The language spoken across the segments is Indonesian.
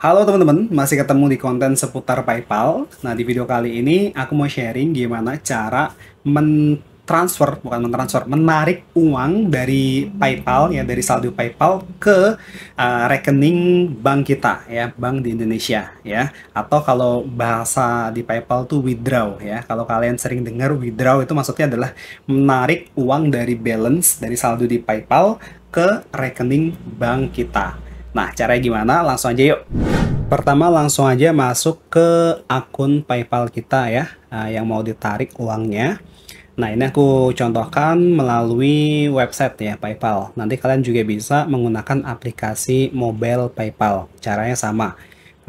Halo teman-teman, masih ketemu di konten seputar PayPal. Nah, di video kali ini aku mau sharing gimana cara mentransfer, bukan mentransfer, menarik uang dari PayPal ya dari saldo PayPal ke uh, rekening bank kita ya, bank di Indonesia ya. Atau kalau bahasa di PayPal tuh withdraw ya. Kalau kalian sering dengar withdraw itu maksudnya adalah menarik uang dari balance dari saldo di PayPal ke rekening bank kita Nah, caranya gimana? Langsung aja yuk. Pertama langsung aja masuk ke akun PayPal kita ya, nah, yang mau ditarik uangnya. Nah, ini aku contohkan melalui website ya PayPal. Nanti kalian juga bisa menggunakan aplikasi mobile PayPal. Caranya sama.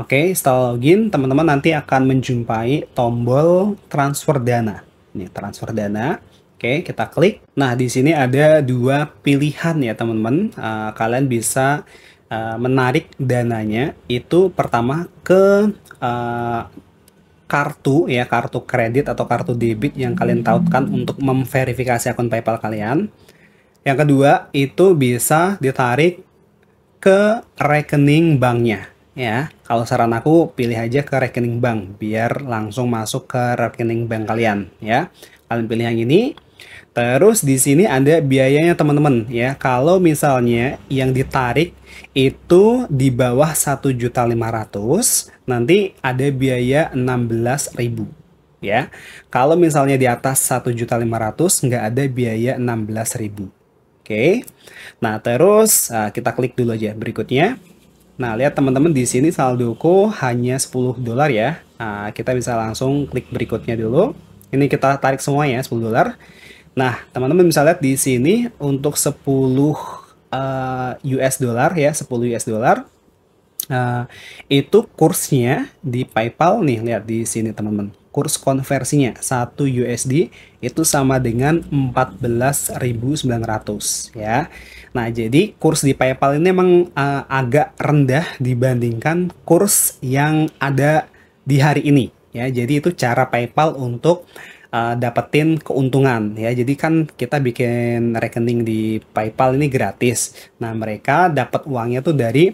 Oke, setelah login, teman-teman nanti akan menjumpai tombol transfer dana. Ini transfer dana. Oke, kita klik. Nah, di sini ada dua pilihan ya, teman-teman. Uh, kalian bisa Eh, menarik dananya itu pertama ke uh, kartu ya kartu kredit atau kartu debit yang kalian hmm. tautkan untuk memverifikasi akun PayPal kalian. Yang kedua itu bisa ditarik ke rekening banknya ya. Kalau saran aku pilih aja ke rekening bank biar langsung masuk ke rekening bank kalian ya. Kalian pilih yang ini Terus di sini ada biayanya teman-teman ya. Kalau misalnya yang ditarik itu di bawah 1.500, nanti ada biaya 16.000 ya. Kalau misalnya di atas 1.500 nggak ada biaya 16.000. Oke. Nah, terus eh, kita klik dulu aja berikutnya. Nah, lihat teman-teman di sini saldoku hanya 10 dolar ya. Nah, kita bisa langsung klik berikutnya dulu. Ini kita tarik semua ya 10 dolar. Nah, teman-teman bisa lihat di sini untuk 10 uh, US dollar ya, 10 US dollar uh, itu kursnya di PayPal nih, lihat di sini teman-teman. Kurs konversinya 1 USD itu sama dengan 14.900 ya. Nah, jadi kurs di PayPal ini memang uh, agak rendah dibandingkan kurs yang ada di hari ini ya. Jadi itu cara PayPal untuk uh, dapetin keuntungan ya. Jadi kan kita bikin rekening di PayPal ini gratis. Nah, mereka dapat uangnya tuh dari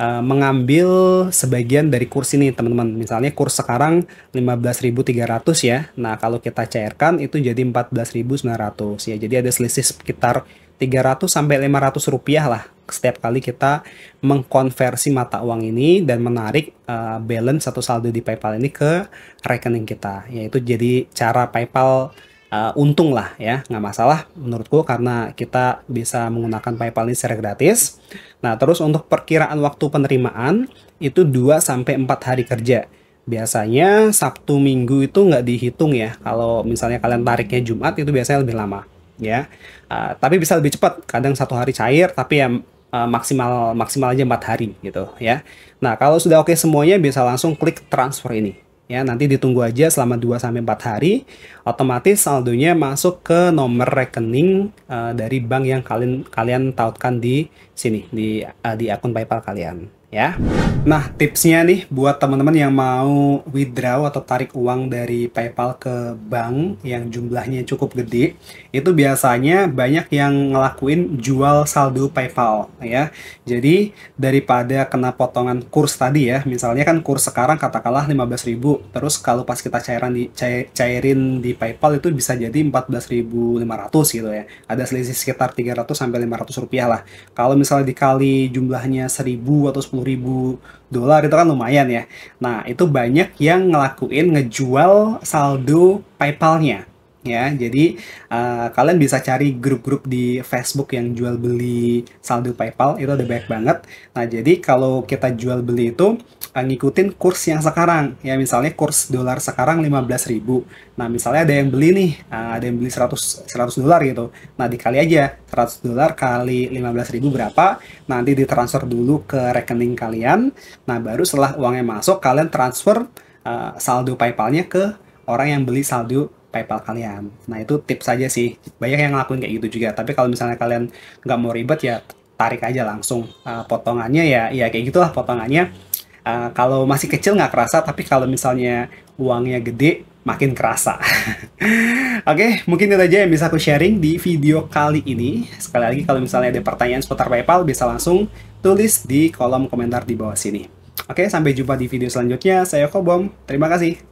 uh, mengambil sebagian dari kurs ini, teman-teman. Misalnya kurs sekarang 15.300 ya. Nah, kalau kita cairkan itu jadi 14.900 ya. Jadi ada selisih sekitar 300 sampai 500 rupiah lah setiap kali kita mengkonversi mata uang ini dan menarik uh, balance satu saldo di PayPal ini ke rekening kita yaitu jadi cara PayPal uh, untung lah ya nggak masalah menurutku karena kita bisa menggunakan PayPal ini secara gratis. Nah terus untuk perkiraan waktu penerimaan itu 2 sampai 4 hari kerja. Biasanya Sabtu Minggu itu nggak dihitung ya. Kalau misalnya kalian tariknya Jumat itu biasanya lebih lama ya. Uh, tapi bisa lebih cepat, kadang satu hari cair, tapi ya uh, maksimal maksimal aja empat hari gitu ya. Nah kalau sudah oke semuanya bisa langsung klik transfer ini ya nanti ditunggu aja selama 2 sampai empat hari otomatis saldonya masuk ke nomor rekening uh, dari bank yang kalian kalian tautkan di sini di uh, di akun PayPal kalian ya. Nah, tipsnya nih buat teman-teman yang mau withdraw atau tarik uang dari PayPal ke bank yang jumlahnya cukup gede, itu biasanya banyak yang ngelakuin jual saldo PayPal ya. Jadi daripada kena potongan kurs tadi ya, misalnya kan kurs sekarang katakanlah 15.000, terus kalau pas kita cairan di cairin di PayPal itu bisa jadi 14.500 gitu ya. Ada selisih sekitar 300 sampai 500 rupiah lah. Kalau misalnya dikali jumlahnya 1000 atau 10 ribu dolar itu kan lumayan ya. Nah, itu banyak yang ngelakuin ngejual saldo PayPal-nya ya. Jadi uh, kalian bisa cari grup-grup di Facebook yang jual beli saldo PayPal itu ada banyak banget. Nah, jadi kalau kita jual beli itu uh, ngikutin kurs yang sekarang. Ya misalnya kurs dolar sekarang 15.000. Nah, misalnya ada yang beli nih, uh, ada yang beli 100 100 dolar gitu. Nah, dikali aja 100 dolar kali 15.000 berapa? Nanti ditransfer dulu ke rekening kalian. Nah, baru setelah uangnya masuk kalian transfer uh, saldo PayPalnya ke orang yang beli saldo PayPal kalian. Nah itu tips saja sih. Banyak yang ngelakuin kayak gitu juga. Tapi kalau misalnya kalian nggak mau ribet ya tarik aja langsung uh, potongannya ya ya kayak gitulah potongannya. Uh, kalau masih kecil nggak kerasa, tapi kalau misalnya uangnya gede makin kerasa. Oke, okay, mungkin itu aja yang bisa aku sharing di video kali ini. Sekali lagi kalau misalnya ada pertanyaan seputar PayPal bisa langsung tulis di kolom komentar di bawah sini. Oke, okay, sampai jumpa di video selanjutnya. Saya Kobom. Terima kasih.